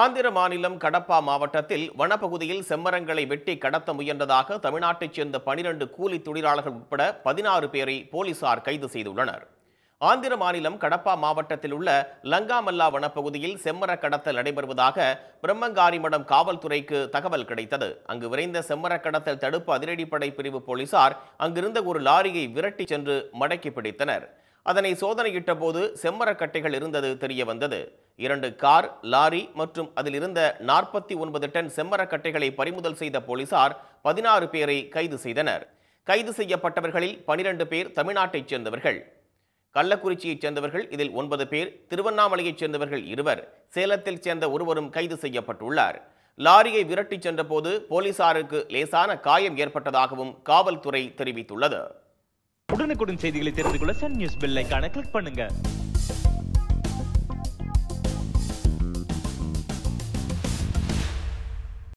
ஆந்திர மாநிலம் கடப்பா மாவட்டத்தில் வனப்பகுதியில் செம்மரங்களை வெட்டி கடத்த முயன்றதாக தமிழ்நாட்டைச் சேர்ந்த பனிரண்டு கூலி தொழிலாளர்கள் உட்பட பதினாறு பேரை போலீசார் கைது செய்துள்ளனர் ஆந்திர மாநிலம் கடப்பா மாவட்டத்தில் உள்ள லங்காமல்லா வனப்பகுதியில் செம்மர கடத்தல் நடைபெறுவதாக பிரம்மங்காரிமடம் காவல்துறைக்கு தகவல் கிடைத்தது அங்கு விரைந்த செம்மர கடத்தல் தடுப்பு அதிரடிப்படை பிரிவு போலீசார் அங்கிருந்த ஒரு லாரியை விரட்டி சென்று மடக்கி பிடித்தனர் அதனை சோதனையிட்ட போது செம்மரக்கட்டைகள் இருந்தது தெரியவந்தது வந்தது இரண்டு கார் லாரி மற்றும் அதில் இருந்த நாற்பத்தி ஒன்பது டன் செம்மரக்கட்டைகளை பறிமுதல் செய்த போலீசார் பதினாறு பேரை கைது செய்தனர் கைது செய்யப்பட்டவர்களில் பனிரெண்டு பேர் தமிழ்நாட்டைச் சேர்ந்தவர்கள் கள்ளக்குறிச்சியைச் சேர்ந்தவர்கள் இதில் ஒன்பது பேர் திருவண்ணாமலையைச் சேர்ந்தவர்கள் இருவர் சேலத்தில் சேர்ந்த ஒருவரும் கைது செய்யப்பட்டுள்ளார் லாரியை விரட்டிச் சென்றபோது போலீசாருக்கு லேசான காயம் ஏற்பட்டதாகவும் காவல்துறை தெரிவித்துள்ளது உடனுக்குடன் செய்திகளை தெரிந்து கொள்ள சன் நியூஸ் பெல் கிளிக் பண்ணுங்க